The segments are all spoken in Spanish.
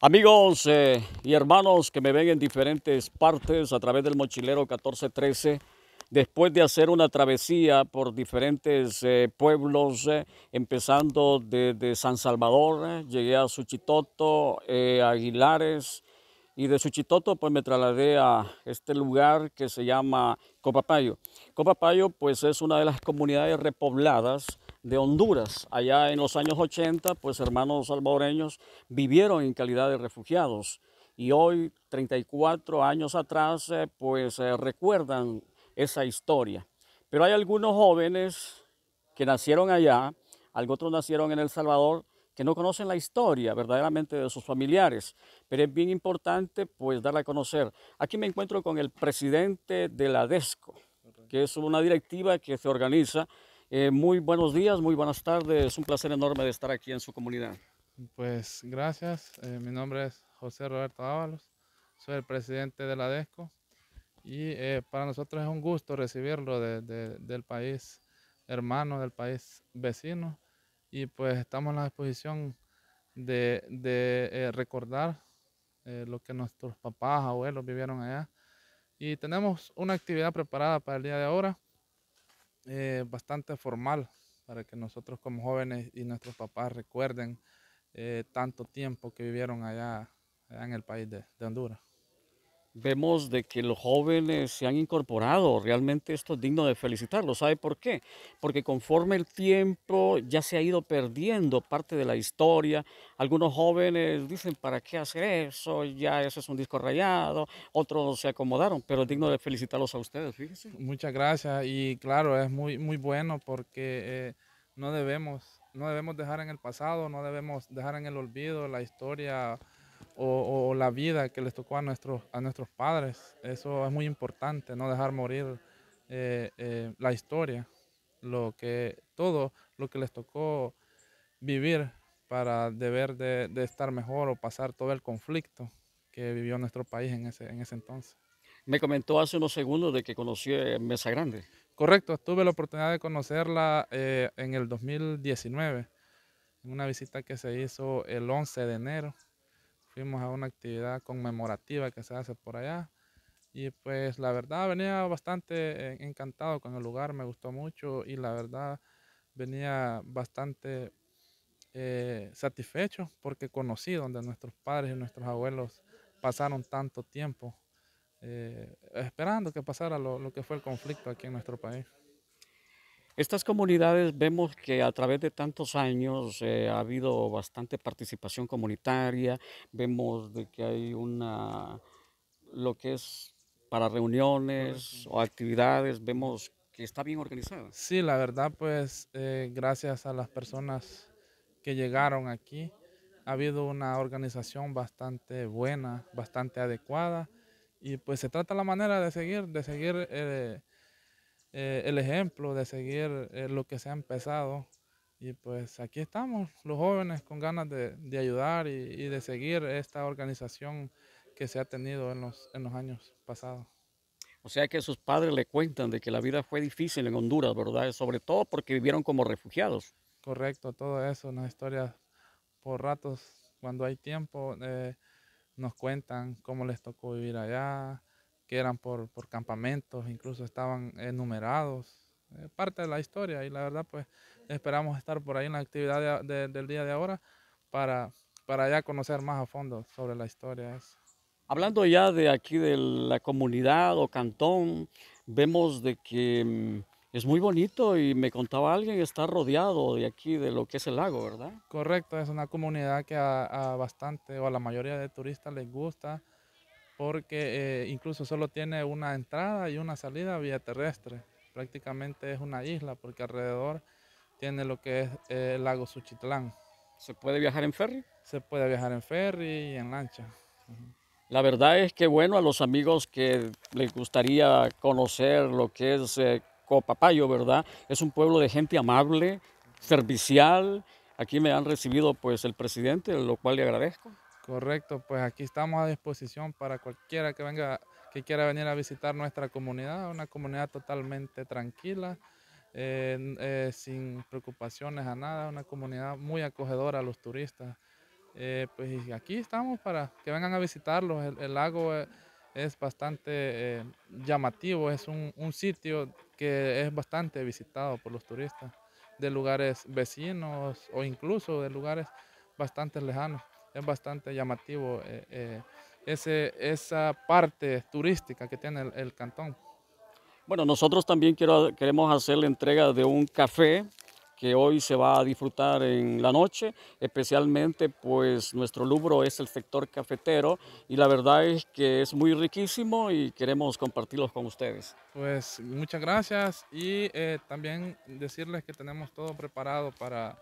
Amigos eh, y hermanos que me ven en diferentes partes a través del Mochilero 1413, después de hacer una travesía por diferentes eh, pueblos, eh, empezando desde San Salvador, llegué a Suchitoto, Aguilares, y de Suchitoto pues me trasladé a este lugar que se llama Copapayo. Copapayo pues es una de las comunidades repobladas de Honduras. Allá en los años 80, pues hermanos salvadoreños vivieron en calidad de refugiados y hoy, 34 años atrás, eh, pues eh, recuerdan esa historia. Pero hay algunos jóvenes que nacieron allá, algunos nacieron en El Salvador, que no conocen la historia verdaderamente de sus familiares, pero es bien importante pues darla a conocer. Aquí me encuentro con el presidente de la DESCO, que es una directiva que se organiza eh, muy buenos días, muy buenas tardes. es Un placer enorme de estar aquí en su comunidad. Pues gracias. Eh, mi nombre es José Roberto Ábalos. Soy el presidente de la DESCO. Y eh, para nosotros es un gusto recibirlo del país hermano, del país vecino. Y pues estamos a la disposición de, de recordar lo que nuestros papás, abuelos vivieron allá. Y tenemos una actividad preparada para el día de ahora eh, bastante formal para que nosotros como jóvenes y nuestros papás recuerden eh, tanto tiempo que vivieron allá, en el país de Honduras vemos de que los jóvenes se han incorporado. Realmente esto es digno de felicitarlos. ¿Sabe por qué? Porque conforme el tiempo ya se ha ido perdiendo parte de la historia. Algunos jóvenes dicen, ¿para qué hacer eso? Ya eso es un disco rayado. Otros se acomodaron, pero es digno de felicitarlos a ustedes, fíjense. Muchas gracias y claro, es muy, muy bueno porque eh, no debemos... No debemos dejar en el pasado, no debemos dejar en el olvido la historia o, la vida que les tocó a nuestros, a nuestros padres. Eso es muy importante, no dejar morir eh, eh, la historia, lo que, todo lo que les tocó vivir para deber de, estar mejor o pasar todo el conflicto que vivió nuestro país en ese, en ese entonces. Me comentó hace unos segundos de que conoció eh, Mesa Grande. Correcto, tuve la oportunidad de conocerla en el 2019, en una visita que se hizo el 11 de enero fuimos a una actividad conmemorativa que se hace por allá. Y pues la verdad venía bastante eh, encantado con el lugar, me gustó mucho y la verdad venía bastante eh, satisfecho porque conocí donde nuestros padres y nuestros abuelos pasaron tanto tiempo eh, esperando que pasara lo que fue el conflicto aquí en nuestro país. Estas comunidades vemos que a través de tantos años eh, ha habido bastante participación comunitaria, vemos de que hay una, lo que es para reuniones o actividades, vemos que está bien organizada. Sí, la verdad pues eh, gracias a las personas que llegaron aquí, ha habido una organización bastante buena, bastante adecuada y pues se trata la manera de seguir, de seguir... Eh, eh, el ejemplo de seguir eh, lo que se ha empezado. Y pues aquí estamos, los jóvenes con ganas de, ayudar y, de seguir esta organización que se ha tenido en los, los años pasados. O sea que sus padres le cuentan de que la vida fue difícil en Honduras, ¿verdad? Sobre todo porque vivieron como refugiados. Correcto, todo eso, una historias por ratos, cuando hay tiempo, eh, nos cuentan cómo les tocó vivir allá, que eran por, por campamentos, incluso estaban enumerados. Eh, parte de la historia y la verdad pues esperamos estar por ahí en la actividad del día de ahora para, para ya conocer más a fondo sobre la historia. Hablando ya de aquí de la comunidad o cantón, vemos de que mm, es muy bonito y me contaba alguien, está rodeado de aquí de lo que es el lago, ¿verdad? Correcto, es una comunidad que a, a bastante o a la mayoría de turistas les gusta porque eh, incluso solo tiene una entrada y una salida vía terrestre. Prácticamente es una isla porque alrededor tiene lo que es eh, el lago Suchitlán. ¿Se puede viajar en ferry? Se puede viajar en ferry y en lancha. La verdad es que bueno, a los amigos que les gustaría conocer lo que es eh, Copapayo, ¿verdad? Es un pueblo de gente amable, servicial. Aquí me han recibido pues el presidente, lo cual le agradezco. Correcto, pues aquí estamos a disposición para cualquiera que venga, que quiera venir a visitar nuestra comunidad, una comunidad totalmente tranquila, eh, eh, sin preocupaciones a nada, una comunidad muy acogedora a los turistas. Eh, pues aquí estamos para que vengan a visitarlos. El, lago es, bastante llamativo, es un sitio que es bastante visitado por los turistas de lugares vecinos o incluso de lugares bastante lejanos es bastante llamativo eh, eh, ese, esa parte turística que tiene el, cantón. Bueno, nosotros también quiero, queremos hacer la entrega de un café que hoy se va a disfrutar en la noche, especialmente pues nuestro lubro es el sector cafetero y la verdad es que es muy riquísimo y queremos compartirlos con ustedes. Pues muchas gracias y eh, también decirles que tenemos todo preparado para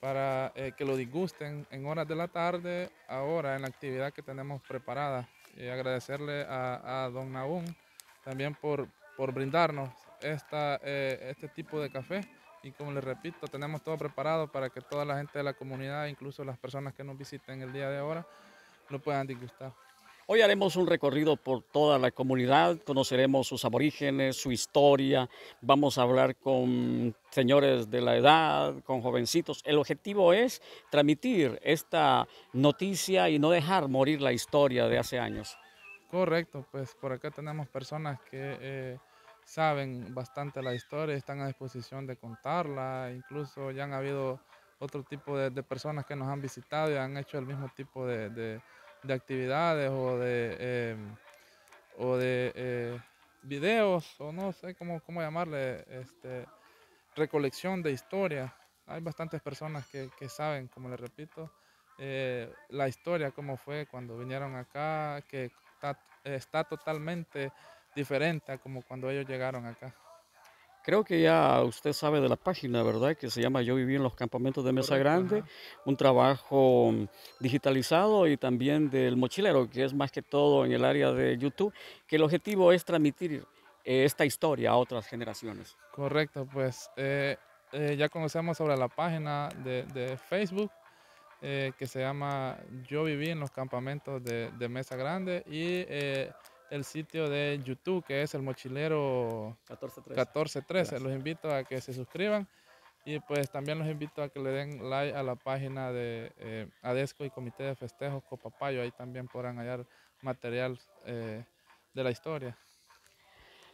para eh, que lo disgusten en horas de la tarde, ahora en la actividad que tenemos preparada. Y agradecerle a, don Nahum también por, por brindarnos esta, eh, este tipo de café. Y como les repito, tenemos todo preparado para que toda la gente de la comunidad, incluso las personas que nos visiten el día de ahora, lo puedan disgustar. Hoy haremos un recorrido por toda la comunidad, conoceremos sus aborígenes, su historia, vamos a hablar con señores de la edad, con jovencitos. El objetivo es transmitir esta noticia y no dejar morir la historia de hace años. Correcto, pues por acá tenemos personas que eh, saben bastante la historia, están a disposición de contarla, incluso ya han habido otro tipo de, personas que nos han visitado y han hecho el mismo tipo de de actividades o de, eh, o de eh, videos o no sé cómo, cómo llamarle, este, recolección de historia. Hay bastantes personas que, saben, como les repito, eh, la historia, cómo fue cuando vinieron acá, que está, está totalmente diferente a como cuando ellos llegaron acá. Creo que ya usted sabe de la página, ¿verdad? Que se llama Yo viví en los campamentos de Mesa Grande, un trabajo mm, digitalizado y también del mochilero, que es más que todo en el área de YouTube, que el objetivo es transmitir eh, esta historia a otras generaciones. Correcto, pues eh, eh, ya conocemos sobre la página de, Facebook. que se llama Yo viví en los campamentos de, de Mesa Grande y el sitio de YouTube que es el mochilero 1413. Los invito a que se suscriban y pues también los invito a que le den like a la página de eh, ADESCO y Comité de Festejos Copapayo. Ahí también podrán hallar material eh, de la historia.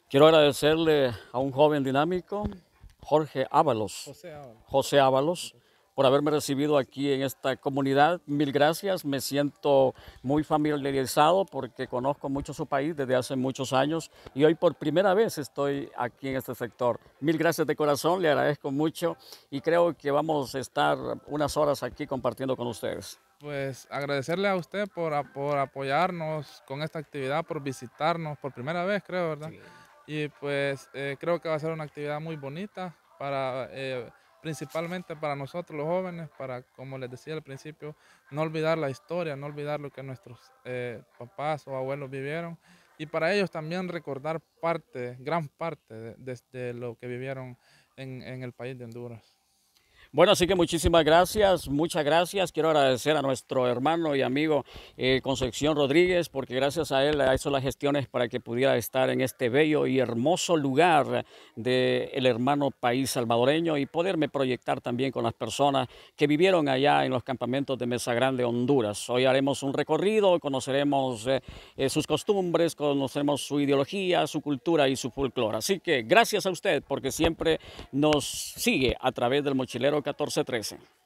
Quiero agradecerle a un joven dinámico, Jorge Ábalos. José Ábalos. José Ábalos por haberme recibido aquí en esta comunidad. Mil gracias, me siento muy familiarizado porque conozco mucho su país desde hace muchos años y hoy por primera vez estoy aquí en este sector. Mil gracias de corazón, le agradezco mucho y creo que vamos a estar unas horas aquí compartiendo con ustedes. Pues agradecerle a usted por, por apoyarnos con esta actividad, por visitarnos por primera vez, creo, ¿verdad? Y pues eh, creo que va a ser una actividad muy bonita para... Eh, principalmente para nosotros los jóvenes, para, como les decía al principio, no olvidar la historia, no olvidar lo que nuestros eh, papás o abuelos vivieron y para ellos también recordar parte, gran parte de, lo que vivieron en el país de Honduras. Bueno, así que muchísimas gracias, muchas gracias. Quiero agradecer a nuestro hermano y amigo eh, Concepción Rodríguez, porque gracias a él hizo las gestiones para que pudiera estar en este bello y hermoso lugar del hermano país salvadoreño y poderme proyectar también con las personas que vivieron allá en los campamentos de Mesa Grande, Honduras. Hoy haremos un recorrido, conoceremos eh, eh, sus costumbres, conoceremos su ideología, su cultura y su folclore. Así que gracias a usted, porque siempre nos sigue a través del mochilero 1413.